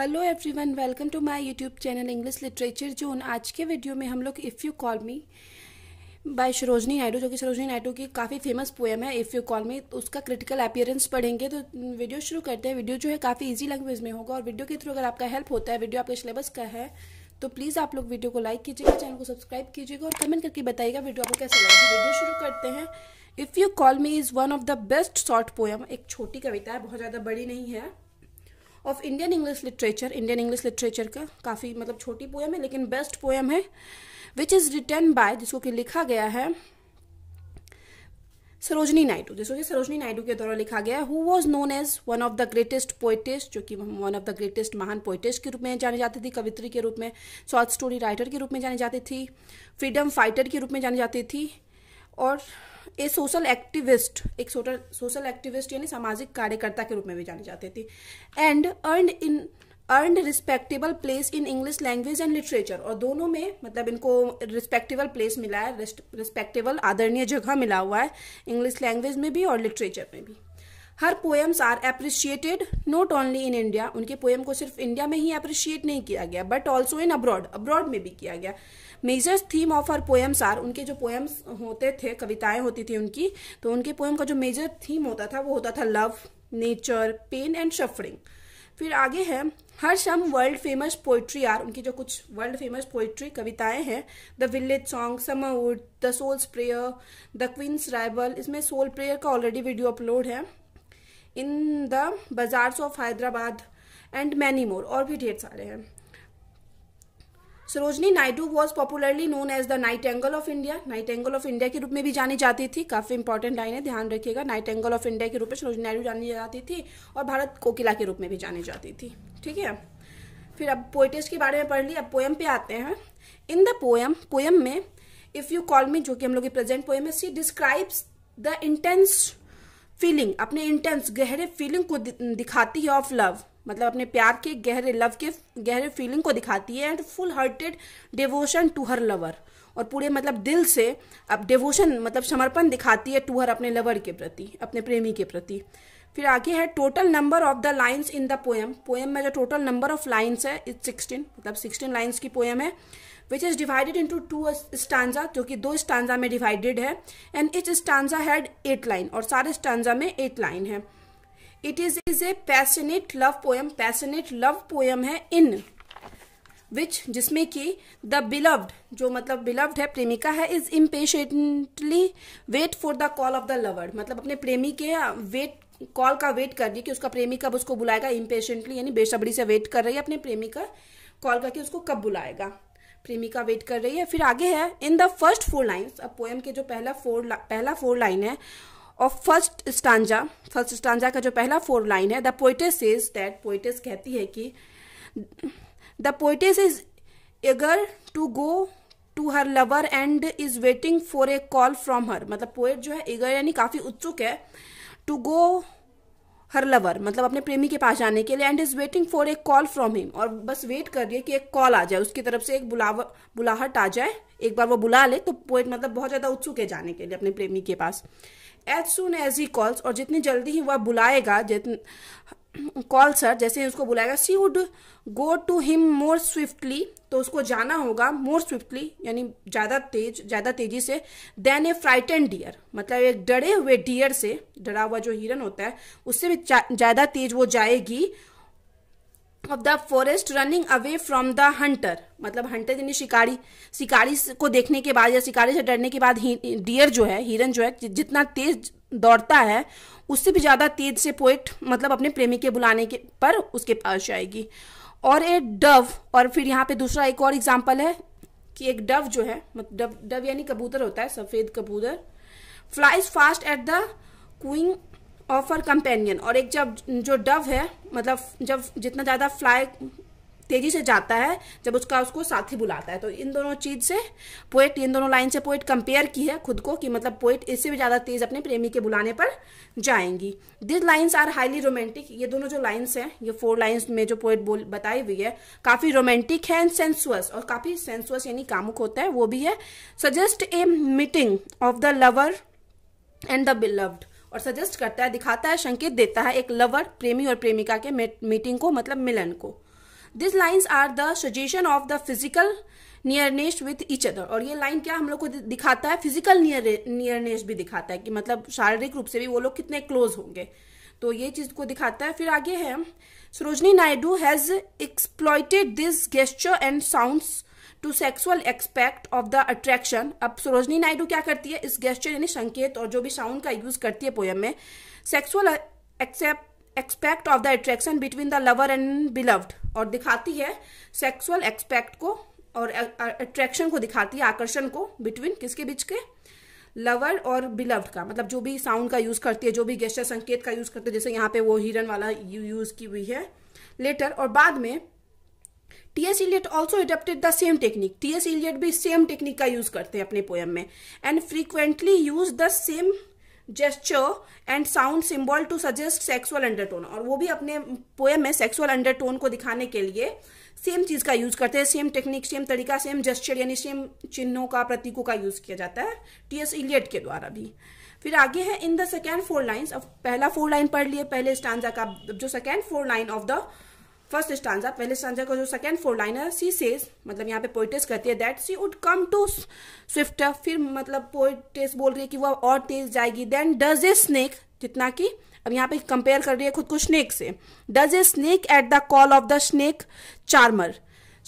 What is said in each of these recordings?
hello everyone welcome to my YouTube channel English literature zone आज के वीडियो में हम लोग if you call me by Sarojini Naidu जो कि सरोजनी नायडू की काफ़ी फेमस पोएम है इफ़ यू कॉल मी उसका क्रिटिकल अपियरेंस पढ़ेंगे तो वीडियो शुरू करते हैं वीडियो जो है काफ़ी इजी लैंग्वेज में होगा और वीडियो के थ्रू अगर आपका हेल्प होता है वीडियो आपके सिलेबस का है तो प्लीज़ आप लोग वीडियो को लाइक कीजिएगा चैनल को सब्सक्राइब कीजिएगा और कमेंट करके बताइएगा वीडियो आपको कैसे लगेगा वीडियो तो शुरू करते हैं if you call me is one of the best short poem एक छोटी कविता है बहुत ज़्यादा बड़ी नहीं है of Indian English literature Indian English literature का काफ़ी मतलब छोटी पोएम है लेकिन बेस्ट पोएम है विच इज़ रिटर्न बाय जिसको कि लिखा गया है सरोजनी नायडू जिसको कि सरोजनी नायडू के द्वारा लिखा गया है who was known as one of the greatest poetess जो कि वन ऑफ द ग्रेटेस्ट महान पोइटिस्ट के रूप में जानी जाती थी कवित्री के रूप में शॉर्ट स्टोरी राइटर के रूप में जानी जाती थी फ्रीडम फाइटर के रूप में जानी जाती थी और ए सोशल एक्टिविस्ट एक सोशल एक्टिविस्ट यानी सामाजिक कार्यकर्ता के रूप में भी जानी जाती थी and earn in earn respectable place in English language and literature और दोनों में मतलब इनको रिस्पेक्टेबल प्लेस मिला है रिस्पेक्टेबल आदरणीय जगह मिला हुआ है इंग्लिश लैंग्वेज में भी और लिटरेचर में भी her poems are appreciated not only in India उनके पोएम को सिर्फ इंडिया में ही अप्रिशिएट नहीं किया गया but also in abroad abroad में भी किया गया major theme of her poems are उनके जो पोएम्स होते थे कविताएं होती थी उनकी तो उनके पोएम का जो मेजर थीम होता था वो होता था love nature pain and suffering फिर आगे है her some world famous poetry are उनकी जो कुछ वर्ल्ड फेमस पोइट्री कविताएं हैं the village song some the soul's prayer the queen's rival इसमें सोल प्रेयर का ऑलरेडी वीडियो अपलोड है in the bazaars of Hyderabad and many more और भी ढेर सारे हैं Sarojini Naidu was popularly known as the nightingale of India nightingale of India के रूप में भी जानी जाती थी काफी इंपॉर्टेंट लाइन है ध्यान रखिएगा नाइट एंगल ऑफ इंडिया के रूप में सरोजनी नायडू जानी जाती थी और भारत कोकिला के रूप में भी जानी जाती थी ठीक है फिर अब पोइटिस्ट के बारे में पढ़ ली अब पोएम पे आते हैं इन द पोएम पोएम में इफ यू कॉल मी जो कि हम लोग की प्रेजेंट पोएम है she describes the intense feeling अपने इंटेंस गहरे फीलिंग को दिखाती है ऑफ लव मतलब अपने प्यार के गहरे लव के गहरे फीलिंग को दिखाती है and full hearted devotion to her lover और पूरे मतलब दिल से अब डिवोशन मतलब समर्पण दिखाती है टू हर अपने लवर के प्रति अपने प्रेमी के प्रति फिर आगे है total number of the lines in the poem poem में जो टोटल नंबर ऑफ लाइन्स है इट्स सिक्सटीन मतलब सिक्सटीन लाइन्स की पोएम है which is divided into two stanza जो कि दो स्टांजा में डिवाइडेड है and each stanza had eight line और सारे स्टांजा में एट लाइन है it is is a passionate love poem passionate love poem है इन विच जिसमें कि द बिलव्ड जो मतलब बिलव्ड है प्रेमिका है is impatiently wait for the call of the lover मतलब अपने प्रेमी के वेट कॉल का वेट कर रही है कि उसका प्रेमी कब उसको बुलाएगा इम्पेशेंटली यानी बेसब्री से वेट कर रही है अपने प्रेमी का कॉल करके उसको कब बुलाएगा प्रेमी का वेट कर रही है फिर आगे है in the first four lines अब पोएम के जो पहला फोर पहला फोर लाइन है of first stanza first stanza का जो पहला फोर लाइन है the poetess is that poetess कहती है कि the poetess is eager to go to her lover and is waiting for a call from her मतलब poet जो है एगर यानी काफ़ी उत्सुक है टू गो हर लवर मतलब अपने प्रेमी के पास जाने के लिए and is waiting for a call from him और बस वेट कर रही है कि एक कॉल आ जाए उसकी तरफ से एक बुलाव बुलाहट आ जाए एक बार वो बुला ले तो पोएट मतलब बहुत ज़्यादा उत्सुक है जाने के लिए अपने प्रेमी के पास as soon as he calls और जितनी जल्दी ही वह बुलाएगा जितन कॉल सर जैसे ही उसको बुलाएगा she would go to him more swiftly तो उसको जाना होगा मोर स्विफ्टली यानी ज़्यादा तेज ज़्यादा तेजी से देन ए फ्राइटेंड डियर मतलब एक डरे हुए डियर से डरा हुआ जो हिरन होता है उससे भी ज़्यादा तेज वो जाएगी of the forest running away from the hunter मतलब हंटर यानी शिकारी शिकारी को देखने के बाद या शिकारी से डरने के बाद डियर जो है हिरन जो है जितना तेज दौड़ता है उससे भी ज़्यादा तेज से पोइट मतलब अपने प्रेमी के बुलाने के पर उसके पास जाएगी और ए डव और फिर यहाँ पे दूसरा एक और एग्जाम्पल है कि एक डव जो है डव यानी कबूतर होता है सफ़ेद कबूतर flies fast at the calling of her companion और एक जब जो डव है मतलब जब जितना ज़्यादा फ्लाई तेजी से जाता है जब उसका उसको साथी बुलाता है तो इन दोनों चीज से पोइट इन दोनों लाइन से पोइट कंपेयर की है खुद को कि मतलब पोइट इससे भी ज़्यादा तेज अपने प्रेमी के बुलाने पर जाएंगी this lines are highly romantic ये दोनों जो लाइन्स हैं ये फोर लाइन्स में जो पोइट बोल बताई हुई है काफ़ी रोमांटिक है एंड सेंसुअस और काफ़ी सेंसुअस यानी कामुक होता है वो भी है suggest a meeting of the lover and the beloved और सजेस्ट करता है दिखाता है संकेत देता है एक लवर प्रेमी और प्रेमिका के मीटिंग को मतलब मिलन को this lines are the suggestion of the physical nearness with each other और ये लाइन क्या हम लोग को दिखाता है फिजिकल नियर नियरनेस भी दिखाता है कि मतलब शारीरिक रूप से भी वो लोग कितने क्लोज होंगे तो ये चीज को दिखाता है फिर आगे है Sarojini Naidu has exploited this gesture and sounds to sexual expect of the attraction अब सरोजनी नायडू क्या करती है इस गेस्टर यानी संकेत और जो भी साउंड का यूज करती है पोयम में sexual except expect of the attraction between the lover and beloved और दिखाती है सेक्सुअल एक्सपेक्ट को और अट्रैक्शन को दिखाती है आकर्षण को बिटवीन किसके बीच के लवर और बिलव्ड का मतलब जो भी साउंड का यूज करती है जो भी गेस्टर संकेत का यूज करती है जैसे यहाँ पे वो हिरन वाला यूज की हुई है लेटर और बाद में T S Eliot also adapted the same technique T S Eliot भी सेम टेक्निक का यूज करते हैं अपने पोएम में and frequently use the same gesture and sound symbol to suggest sexual undertone और वो भी अपने पोएम में सेक्सुअल अंडरटोन को दिखाने के लिए सेम चीज का यूज करते हैं सेम टेक्निक सेम तरीका सेम जेस्चर यानी सेम चिन्हों का प्रतीकों का यूज किया जाता है टी एस इलियट के द्वारा भी फिर आगे है in the second four lines अब पहला फोर लाइन पढ़ लिए पहले स्टांजा का जो second four line of the first stanza पहले स्टांजा का जो सेकेंड फोर है सी सेज मतलब यहाँ पे पोइटेस कहती है that she would come too swift फिर मतलब पोइटेस बोल रही है कि वह और तेज जाएगी देन डज ए स्नेक जितना कि अब यहाँ पे कंपेयर कर रही है खुद को स्नेक से does a snake at the call of the snake charmer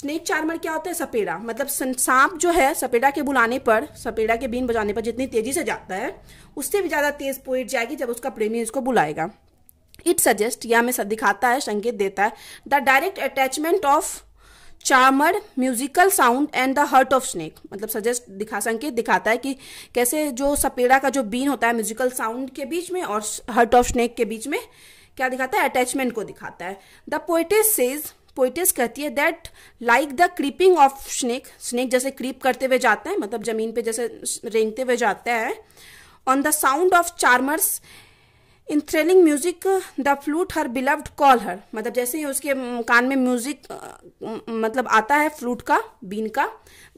snake charmer क्या होता है सपेड़ा मतलब सांप जो है सपेड़ा के बुलाने पर सपेड़ा के बीन बजाने पर जितनी तेजी से जाता है उससे भी ज़्यादा तेज पोइट जाएगी जब उसका प्रेमी इसको बुलाएगा इट सजेस्ट या हमें दिखाता है संकेत देता है the direct attachment of charmer musical sound and the heart of snake मतलब सजेस्ट दिखा संकेत दिखाता है कि कैसे जो सपेड़ा का जो बीन होता है म्यूजिकल साउंड के बीच में और हर्ट ऑफ स्नेक के बीच में क्या दिखाता है अटैचमेंट को दिखाता है द पोइटिस सेज पोइटिस कहती है that like the creeping of snake snake जैसे क्रीप करते हुए जाते हैं मतलब जमीन पे जैसे रेंगते हुए जाते हैं on the sound of charmer's in thrilling music the flute her beloved call her मतलब जैसे ही उसके कान में म्यूजिक मतलब आता है फ्लूट का बीन का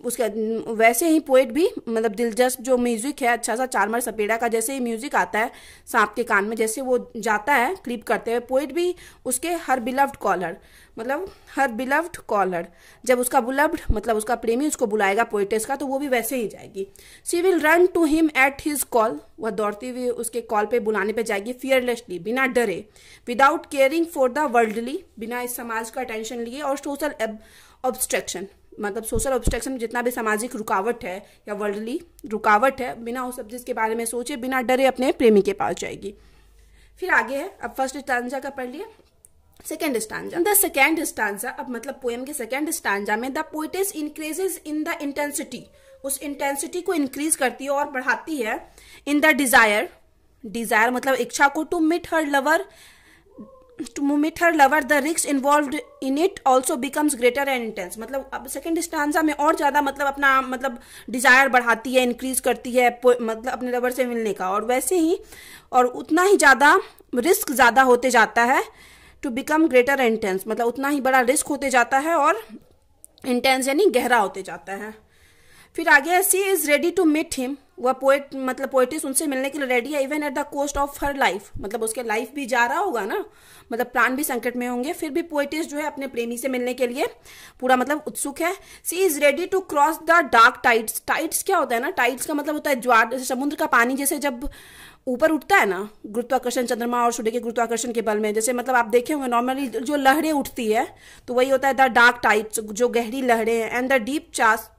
उसके वैसे ही पोइट भी मतलब दिलचस्प जो म्यूज़िक है अच्छा सा चारमर सपेड़ा का जैसे ही म्यूज़िक आता है सांप के कान में जैसे वो जाता है क्लिप करते हुए पोइट भी उसके हर बिलव्ड कॉलर मतलब हर बिलव्ड कॉलर जब उसका बुलव्ड मतलब उसका प्रेमी उसको बुलाएगा पोइटेस का तो वो भी वैसे ही जाएगी she will run to him at his call वह दौड़ती हुई उसके कॉल पे बुलाने पे जाएगी फियरलेसली बिना डरे without caring for the worldly बिना इस समाज का टेंशन लिए और सोशल ऑब्स्ट्रक्शन मतलब सोशल ऑब्स्ट्रक्शन जितना भी सामाजिक रुकावट है या वर्ल्डली रुकावट है बिना उस सब्जेक्ट के बारे में सोचे बिना डरे अपने प्रेमी के पास जाएगी फिर आगे है अब फर्स्ट स्टांजा का पढ़ लिया second stanza the second stanza अब मतलब पोएम के सेकेंड स्टांजा में the poetess increases in the intensity उस इंटेंसिटी को इंक्रीज करती है और बढ़ाती है इन द डिजायर डिजायर मतलब इच्छा को to meet her lover to meet her lover the रिक्स involved in it also becomes greater and intense मतलब अब सेकेंड स्टांजा में और ज़्यादा मतलब अपना मतलब डिज़ायर बढ़ाती है इंक्रीज करती है मतलब अपने लवर से मिलने का और वैसे ही और उतना ही ज़्यादा रिस्क ज़्यादा होते जाता है टू बिकम ग्रेटर इंटेंस मतलब उतना ही बड़ा रिस्क होते जाता है और इंटेंस यानी गहरा होते जाता है फिर आगे she is ready to meet him वह पोएट मतलब पोएटिस उनसे मिलने के लिए रेडी है even at the cost of her life मतलब उसके लाइफ भी जा रहा होगा ना मतलब प्राण भी संकट में होंगे फिर भी पोएटिस जो है अपने प्रेमी से मिलने के लिए पूरा मतलब उत्सुक है she is ready to cross the dark tides tides क्या होता है ना टाइड्स का मतलब होता है ज्वार जैसे समुद्र का पानी जैसे जब ऊपर उठता है ना गुरुत्वाकर्षण चंद्रमा और सूर्य के गुरुत्वाकर्षण के बल में जैसे मतलब आप देखे होंगे नॉर्मली जो लहरें उठती है तो वही होता है द डार्क टाइप्स जो गहरी लहरें हैं and the deep chasm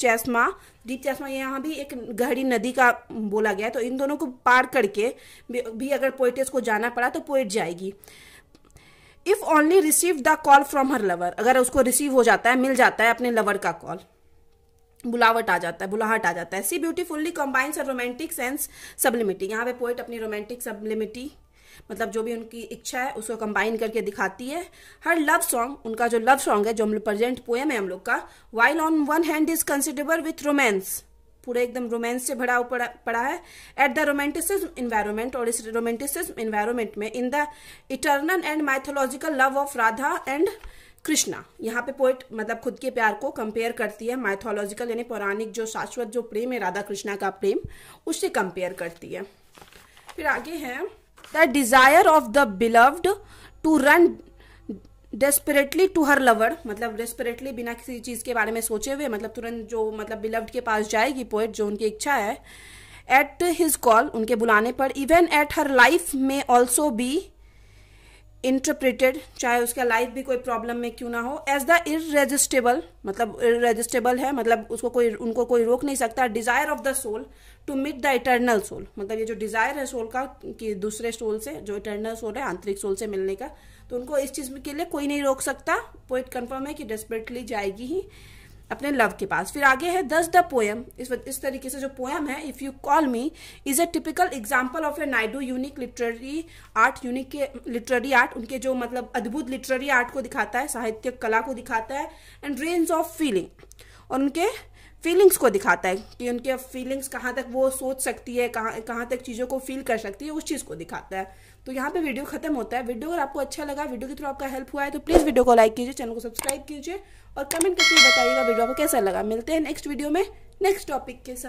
chasm deep chasm यहाँ भी एक गहरी नदी का बोला गया है तो इन दोनों को पार करके भी अगर पोइटेस को जाना पड़ा तो पोइट जाएगी if only receive the call from her lover अगर उसको रिसीव हो जाता है मिल जाता है अपने लवर का कॉल बुलावट आ जाता है बुलाहट आ जाता है she beautifully a romantic sense sublimity यहाँ पे पोइट अपनी रोमांटिक सबलिमिटी मतलब जो भी उनकी इच्छा है उसको कंबाइन करके दिखाती है हर लव सॉन्ग उनका जो लव सॉन्ग है जो हम प्रेजेंट पोएम है हम लोग का while on one hand is considerable with romance पूरा एकदम रोमांस से भरा पड़ा, पड़ा है एट द रोमांटिसिज्म इन्वायरमेंट और इस रोमांटिसिज्म इन्वायरमेंट में in the eternal and mythological love of Radha and Krishna यहाँ पे पोइट मतलब खुद के प्यार को कंपेयर करती है माइथोलॉजिकल यानी पौराणिक जो शाश्वत जो प्रेम है राधा कृष्णा का प्रेम उससे कंपेयर करती है फिर आगे है the desire of the beloved to run desperately to her lover मतलब डेस्परेटली बिना किसी चीज़ के बारे में सोचे हुए मतलब तुरंत जो मतलब बिलव्ड के पास जाएगी पोएट जो उनकी इच्छा है एट हिज कॉल उनके बुलाने पर इवन एट हर लाइफ में ऑल्सो बी इंटरप्रेटेड चाहे उसका लाइफ भी कोई प्रॉब्लम में क्यों ना हो एज द इरेजिस्टेबल मतलब इरेजिस्टेबल है मतलब उसको कोई उनको कोई रोक नहीं सकता desire of the soul to meet the eternal soul मतलब ये जो डिजायर है सोल का कि दूसरे सोल से जो इटर्नल सोल है आंतरिक सोल से मिलने का तो उनको इस चीज के लिए कोई नहीं रोक सकता पोइट कंफर्म है कि डेस्परेटली जाएगी ही अपने लव के पास फिर आगे है दस द पोएम इस इस तरीके से जो पोएम है if you call me is a typical example of a Naidu unique literary art unique के लिटरेरी आर्ट उनके जो मतलब अद्भुत लिटरेरी आर्ट को दिखाता है साहित्य कला को दिखाता है एंड रेंज ऑफ फीलिंग और उनके फीलिंग्स को दिखाता है कि उनके फीलिंग्स कहाँ तक वो सोच सकती है कहाँ कहाँ तक चीज़ों को फील कर सकती है उस चीज़ को दिखाता है तो यहाँ पे वीडियो खत्म होता है वीडियो अगर आपको अच्छा लगा वीडियो के थ्रू आपका हेल्प हुआ है तो प्लीज़ वीडियो को लाइक कीजिए चैनल को सब्सक्राइब कीजिए और कमेंट करके बताइएगा वीडियो आपको कैसा लगा मिलते हैं नेक्स्ट वीडियो में नेक्स्ट टॉपिक के साथ